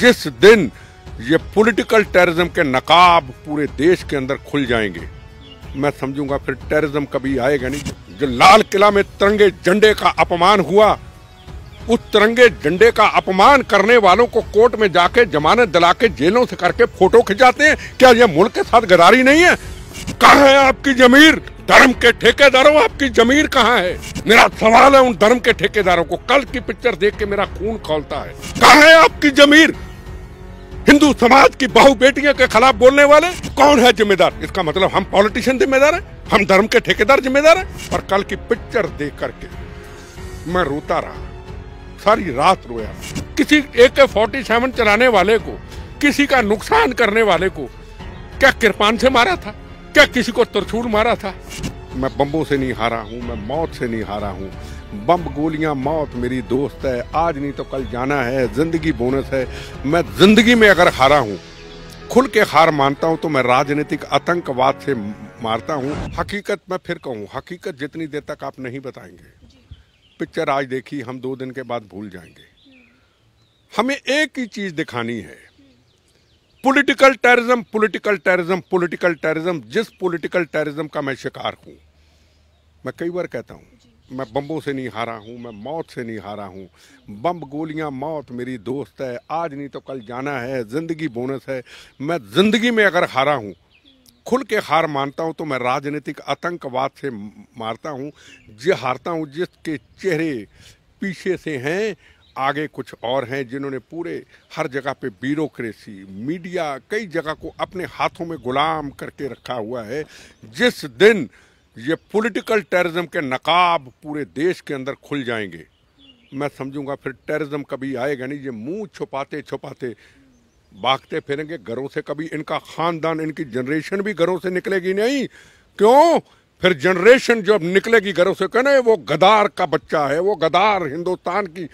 जिस दिन ये पॉलिटिकल टेररिज्म के नकाब पूरे देश के अंदर खुल जाएंगे मैं समझूंगा फिर टेररिज्म कभी आएगा नहीं जो लाल किला में तिरंगे झंडे का अपमान हुआ उस तिरंगे झंडे का अपमान करने वालों को कोर्ट में जाके जमानत दिला के जेलों से करके फोटो खिंचाते हैं क्या यह मुल्क के साथ गदारी नहीं है कहा है आपकी जमीर धर्म के ठेकेदारों आपकी जमीर कहाँ है मेरा सवाल है उन धर्म के ठेकेदारों को कल की पिक्चर देख के मेरा खून खोलता है कहा है आपकी जमीर हिंदू समाज की बहु बेटियों के खिलाफ बोलने वाले कौन है जिम्मेदार इसका मतलब हम पॉलिटिशियन जिम्मेदार है हम धर्म के ठेकेदार जिम्मेदार है और कल की पिक्चर देख करके मैं रोता रहा सारी रात रोया किसी ए के फोर्टी सेवन चलाने वाले को किसी का नुकसान करने वाले को क्या कृपान से मारा था क्या किसी को तरछूल मारा था मैं बम्बों से नहीं हारा हूँ मैं मौत से नहीं हारा हूँ बम गोलियां मौत मेरी दोस्त है आज नहीं तो कल जाना है जिंदगी बोनस है मैं जिंदगी में अगर हारा हूँ खुल के हार मानता हूँ तो मैं राजनीतिक आतंकवाद से मारता हूँ हकीकत मैं फिर कहूँ हकीकत जितनी देर तक आप नहीं बताएंगे पिक्चर आज देखी हम दो दिन के बाद भूल जाएंगे हमें एक ही चीज़ दिखानी है political terrorism political terrorism political terrorism जिस पॉलिटिकल टेररिज्म का मैं शिकार हूं मैं कई बार कहता हूं मैं बम्बों से नहीं हारा हूँ मैं मौत से नहीं हारा हूँ बम गोलियाँ मौत मेरी दोस्त है आज नहीं तो कल जाना है ज़िंदगी बोनस है मैं ज़िंदगी में अगर हारा हूँ खुल के हार मानता हूँ तो मैं राजनीतिक आतंकवाद से मारता हूँ जो हारता हूँ जिसके चेहरे पीछे से हैं आगे कुछ और हैं जिन्होंने पूरे हर जगह पे ब्यूरोसी मीडिया कई जगह को अपने हाथों में गुलाम करके रखा हुआ है जिस दिन ये पॉलिटिकल टेररिज्म के नकाब पूरे देश के अंदर खुल जाएंगे मैं समझूंगा फिर टेररिज्म कभी आएगा नहीं ये मुंह छुपाते छुपाते भागते फिरेंगे घरों से कभी इनका खानदान इनकी जनरेशन भी घरों से निकलेगी नहीं क्यों फिर जनरेशन जो अब निकलेगी घरों से कहना वो गदार का बच्चा है वो गदार हिंदुस्तान की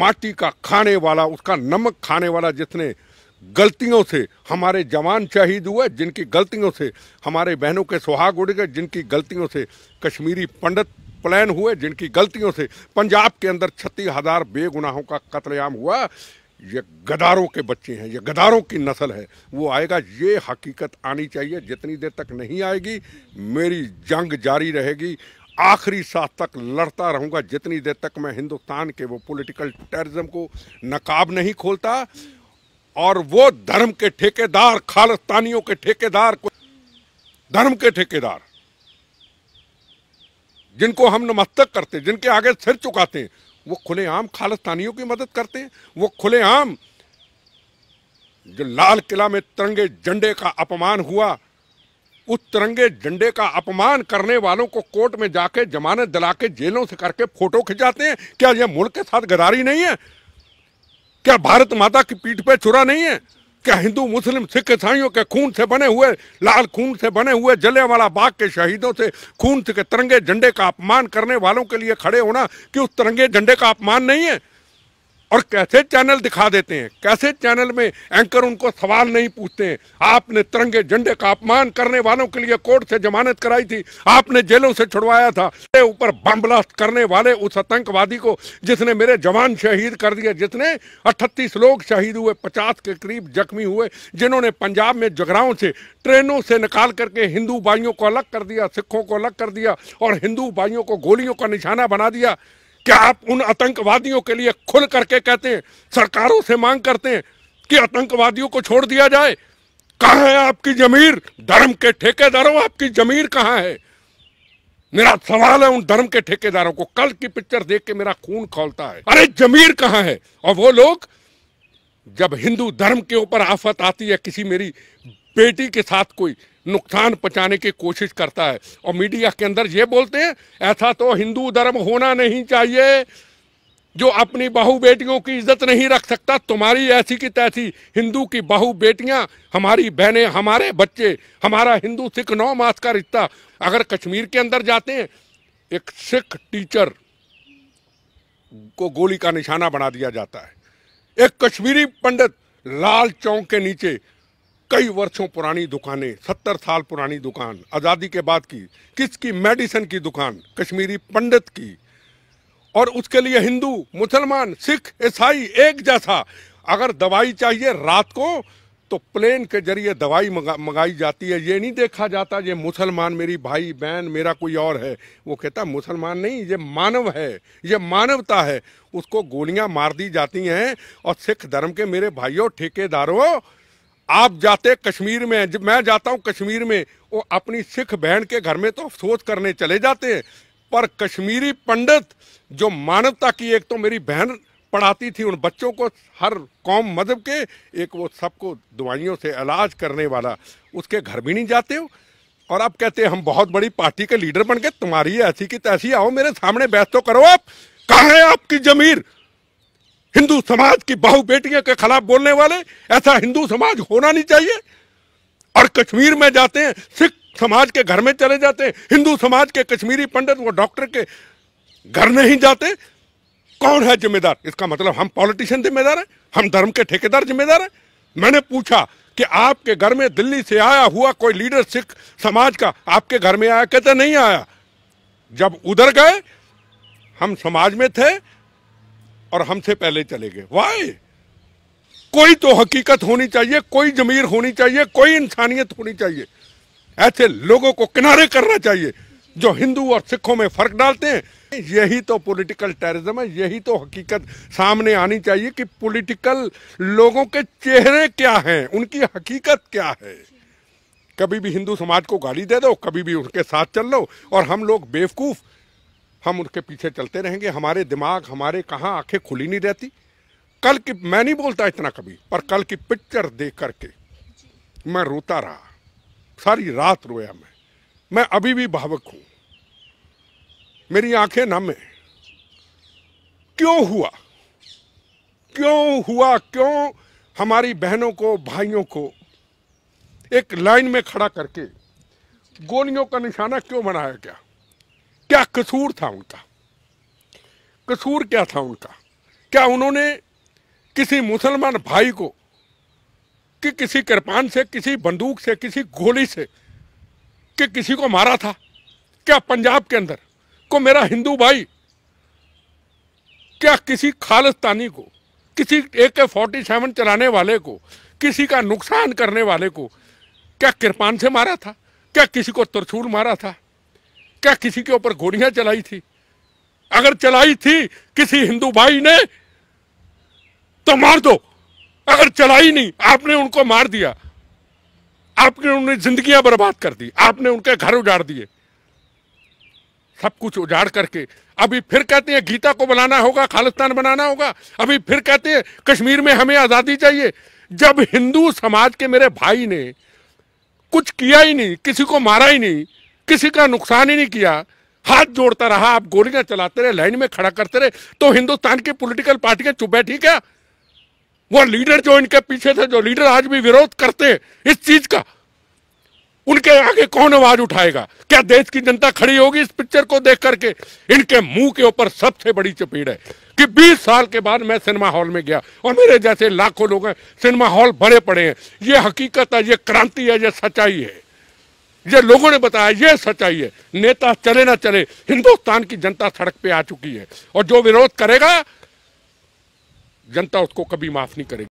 माटी का खाने वाला उसका नमक खाने वाला जिसने गलतियों से हमारे जवान शहीद हुए जिनकी गलतियों से हमारे बहनों के सुहाग उड़ गए जिनकी गलतियों से कश्मीरी पंडित प्लान हुए जिनकी गलतियों से पंजाब के अंदर छत्तीस हजार बेगुनाहों का कत्लेआम हुआ ये गदारों के बच्चे हैं ये गदारों की नस्ल है वो आएगा ये हकीकत आनी चाहिए जितनी देर तक नहीं आएगी मेरी जंग जारी रहेगी आखिरी सांस तक लड़ता रहूँगा जितनी देर तक मैं हिंदुस्तान के वो पॉलिटिकल टेररिज्म को नकाब नहीं खोलता और वो धर्म के ठेकेदार खालिस्तानियों के ठेकेदार को धर्म के ठेकेदार जिनको हम नमस्तक करते जिनके आगे सिर चुकाते हैं वो खुलेआम खालिस्तानियों की मदद करते हैं वो खुलेआम जो लाल किला में तिरंगे झंडे का अपमान हुआ उस तिरंगे झंडे का अपमान करने वालों को कोर्ट में जाके जमानत दिला के जेलों से करके फोटो खिंचाते हैं क्या यह मुल्क के साथ गदारी नहीं है क्या भारत माता की पीठ पे छुरा नहीं है क्या हिंदू मुस्लिम सिख ईसाइयों के खून से बने हुए लाल खून से बने हुए जले वाला बाग के शहीदों से खून के तिरंगे झंडे का अपमान करने वालों के लिए खड़े होना कि उस तिरंगे झंडे का अपमान नहीं है और कैसे चैनल दिखा देते हैं कैसे चैनल में एंकर उनको सवाल नहीं पूछते हैं आपने तिरंगे झंडे का अपमान करने वालों के लिए कोर्ट से जमानत कराई थी आपने जेलों से छुड़वाया था ऊपर बम ब्लास्ट करने वाले उस आतंकवादी को जिसने मेरे जवान शहीद कर दिए जिसने अठतीस लोग शहीद हुए पचास के करीब जख्मी हुए जिन्होंने पंजाब में जगराओं से ट्रेनों से निकाल करके हिंदू भाइयों को अलग कर दिया सिखों को अलग कर दिया और हिंदू भाइयों को गोलियों का निशाना बना दिया क्या आप उन आतंकवादियों के लिए खुल करके कहते हैं सरकारों से मांग करते हैं कि आतंकवादियों को छोड़ दिया जाए कहाँ है आपकी जमीर धर्म के ठेकेदारों आपकी जमीर कहाँ है मेरा सवाल है उन धर्म के ठेकेदारों को कल की पिक्चर देख के मेरा खून खोलता है अरे जमीर कहाँ है और वो लोग जब हिंदू धर्म के ऊपर आफत आती है किसी मेरी बेटी के साथ कोई नुकसान पहुंचाने की कोशिश करता है और मीडिया के अंदर ये बोलते हैं ऐसा तो हिंदू धर्म होना नहीं चाहिए जो अपनी बहु बेटियों की इज्जत नहीं रख सकता तुम्हारी ऐसी की तैसी हिंदू की बहु बेटियां हमारी बहनें हमारे बच्चे हमारा हिंदू सिख नौ मास का रिश्ता अगर कश्मीर के अंदर जाते हैं एक सिख टीचर को गोली का निशाना बना दिया जाता है एक कश्मीरी पंडित लाल चौक के नीचे कई वर्षों पुरानी दुकानें सत्तर साल पुरानी दुकान आज़ादी के बाद की किसकी मेडिसिन की दुकान कश्मीरी पंडित की और उसके लिए हिंदू मुसलमान सिख ईसाई एक जैसा अगर दवाई चाहिए रात को तो प्लेन के जरिए दवाई मंगाई जाती है ये नहीं देखा जाता ये मुसलमान मेरी भाई बहन मेरा कोई और है वो कहता मुसलमान नहीं ये मानव है ये मानवता है उसको गोलियां मार दी जाती हैं और सिख धर्म के मेरे भाइयों ठेकेदारों आप जाते कश्मीर में जब मैं जाता हूँ कश्मीर में वो अपनी सिख बहन के घर में तो अफसोस करने चले जाते हैं पर कश्मीरी पंडित जो मानवता की एक तो मेरी बहन पढ़ाती थी उन बच्चों को हर कौम मजहब के एक वो सबको दवाइयों से इलाज करने वाला उसके घर भी नहीं जाते हो और आप कहते हैं हम बहुत बड़ी पार्टी के लीडर बन गए तुम्हारी ऐसी की तैसी आओ मेरे सामने बैठ तो करो आप कहाँ है आपकी जमीर हिंदू समाज की बहु बेटियों के खिलाफ बोलने वाले ऐसा हिंदू समाज होना नहीं चाहिए और कश्मीर में जाते हैं सिख समाज के घर में चले जाते हैं हिंदू समाज के कश्मीरी पंडित वो डॉक्टर के घर नहीं जाते कौन है जिम्मेदार इसका मतलब हम पॉलिटिशियन जिम्मेदार हैं हम धर्म के ठेकेदार जिम्मेदार हैं मैंने पूछा कि आपके घर में दिल्ली से आया हुआ कोई लीडर सिख समाज का आपके घर में आया कहते नहीं आया जब उधर गए हम समाज में थे और हमसे पहले चले गए वाई कोई तो हकीकत होनी चाहिए कोई जमीर होनी चाहिए कोई इंसानियत होनी चाहिए ऐसे लोगों को किनारे करना चाहिए जो हिंदू और सिखों में फर्क डालते हैं यही तो पॉलिटिकल टेररिज्म है यही तो हकीकत सामने आनी चाहिए कि पॉलिटिकल लोगों के चेहरे क्या हैं उनकी हकीकत क्या है कभी भी हिंदू समाज को गाली दे दो कभी भी उनके साथ चल लो और हम लोग बेवकूफ़ हम उनके पीछे चलते रहेंगे हमारे दिमाग हमारे कहाँ आंखें खुली नहीं रहती कल की मैं नहीं बोलता इतना कभी पर कल की पिक्चर देख करके मैं रोता रहा सारी रात रोया मैं मैं अभी भी भावक हूँ मेरी आंखें नम है क्यों हुआ क्यों हुआ क्यों हमारी बहनों को भाइयों को एक लाइन में खड़ा करके गोलियों का निशाना क्यों बनाया गया क्या कसूर था उनका कसूर क्या था उनका क्या उन्होंने किसी मुसलमान भाई को कि किसी कृपान से किसी बंदूक से किसी गोली से कि किसी को मारा था क्या पंजाब के अंदर को मेरा हिंदू भाई क्या किसी खालिस्तानी को किसी ए के फोर्टी सेवन चलाने वाले को किसी का नुकसान करने वाले को क्या कृपान से मारा था क्या किसी को तरछूल मारा था क्या किसी के ऊपर गोलियां चलाई थी अगर चलाई थी किसी हिंदू भाई ने तो मार दो अगर चलाई नहीं आपने उनको मार दिया आपने उन्हें जिंदगियां बर्बाद कर दी आपने उनके घर उजाड़ दिए सब कुछ उजाड़ करके अभी फिर कहते हैं गीता को बनाना होगा खालिस्तान बनाना होगा अभी फिर कहते हैं कश्मीर में हमें आज़ादी चाहिए जब हिंदू समाज के मेरे भाई ने कुछ किया ही नहीं किसी को मारा ही नहीं किसी का नुकसान ही नहीं किया हाथ जोड़ता रहा आप गोलियां चलाते रहे लाइन में खड़ा करते रहे तो हिंदुस्तान की पॉलिटिकल पार्टी चुप बैठी क्या वो लीडर जो इनके पीछे थे जो लीडर आज भी विरोध करते इस चीज का उनके आगे कौन आवाज उठाएगा क्या देश की जनता खड़ी होगी इस पिक्चर को देख करके इनके मुंह के ऊपर सबसे बड़ी चपेट है कि 20 साल के बाद मैं सिनेमा हॉल में गया और मेरे जैसे लाखों लोग हैं सिनेमा हॉल भरे पड़े हैं ये हकीकत है ये क्रांति है ये सच्चाई है ये लोगों ने बताया ये सच्चाई है नेता चले ना चले हिंदुस्तान की जनता सड़क पे आ चुकी है और जो विरोध करेगा जनता उसको कभी माफ नहीं करेगी